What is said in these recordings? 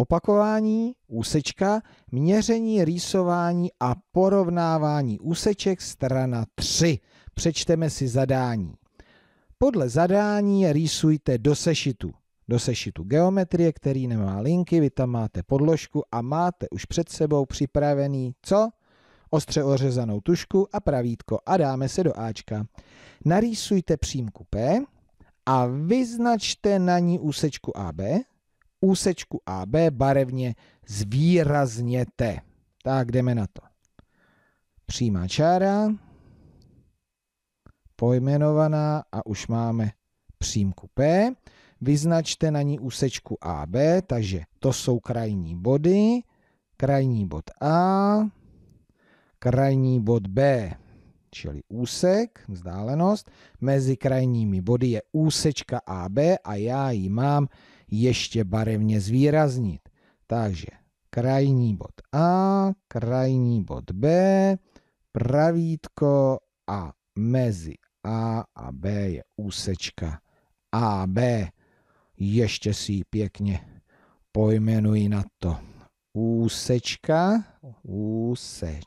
Opakování, úsečka, měření, rýsování a porovnávání úseček strana 3. Přečteme si zadání. Podle zadání rýsujte do sešitu. Do sešitu geometrie, který nemá linky, vy tam máte podložku a máte už před sebou připravený co? Ostře ořezanou tušku a pravítko a dáme se do Ačka. Narýsujte přímku P a vyznačte na ní úsečku AB, úsečku AB barevně zvýrazněte. Tak jdeme na to. Přímá čára, pojmenovaná a už máme přímku P. Vyznačte na ní úsečku AB, takže to jsou krajní body, krajní bod A, krajní bod B, čili úsek, vzdálenost. Mezi krajními body je úsečka AB a já ji mám ještě barevně zvýraznit. Takže krajní bod A, krajní bod B, pravítko a mezi A a B je úsečka AB. Ještě si ji pěkně pojmenuji na to. Úsečka, úsečka,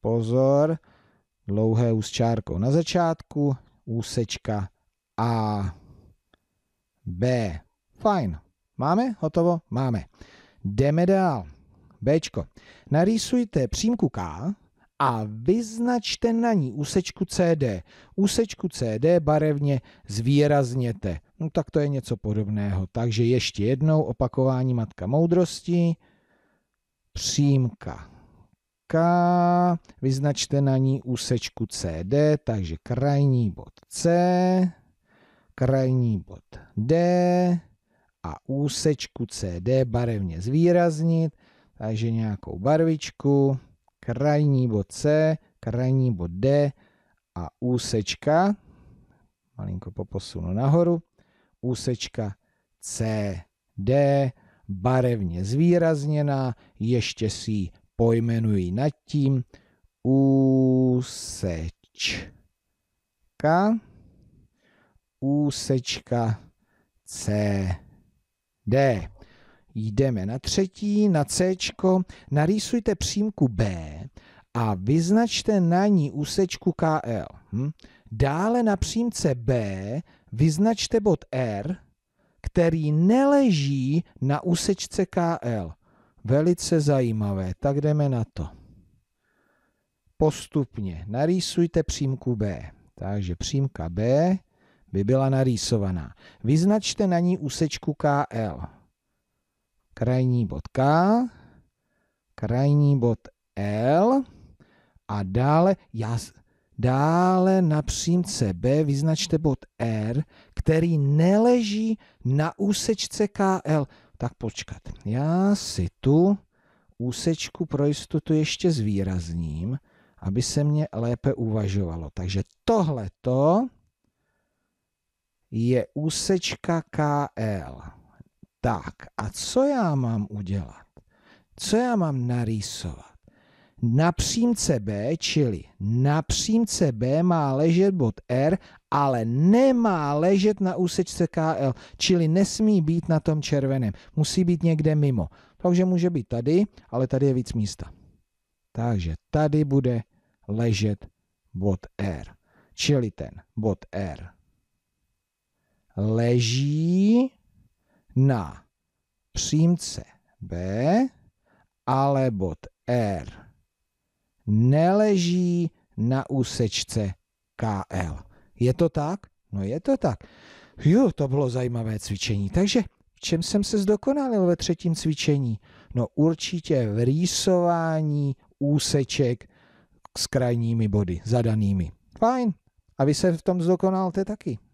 pozor, dlouhé úsčárkou na začátku, úsečka A. B. Fajn. Máme? Hotovo? Máme. Jdeme dál. Bčko. Narýsujte přímku K a vyznačte na ní úsečku CD. Úsečku CD barevně zvýrazněte. No tak to je něco podobného. Takže ještě jednou opakování matka moudrosti. Přímka K, vyznačte na ní úsečku CD, takže krajní bod C krajní bod D a úsečku CD barevně zvýraznit, takže nějakou barvičku, krajní bod C, krajní bod D a úsečka, malinko poposunu nahoru, úsečka CD barevně zvýrazněná, ještě si ji pojmenuji nad tím úsečka úsečka CD. Jdeme na třetí, na C. Narýsujte přímku B a vyznačte na ní úsečku KL. Hm? Dále na přímce B vyznačte bod R, který neleží na úsečce KL. Velice zajímavé, tak jdeme na to. Postupně narýsujte přímku B. Takže přímka B by byla narýsovaná. Vyznačte na ní úsečku KL. Krajní bod K, krajní bod L a dále, já, dále na přímce B vyznačte bod R, který neleží na úsečce KL. Tak počkat, já si tu úsečku pro jistotu ještě zvýrazním, aby se mě lépe uvažovalo. Takže tohleto je úsečka KL. Tak, a co já mám udělat? Co já mám narýsovat? Na přímce B, čili na přímce B má ležet bod R, ale nemá ležet na úsečce KL, čili nesmí být na tom červeném. Musí být někde mimo. Takže může být tady, ale tady je víc místa. Takže tady bude ležet bod R. Čili ten bod R leží na přímce B, ale bod R neleží na úsečce KL. Je to tak? No je to tak. Jo, to bylo zajímavé cvičení. Takže v čem jsem se zdokonalil ve třetím cvičení? No určitě v rýsování úseček s krajními body, zadanými. Fajn. A vy se v tom zdokonalte taky.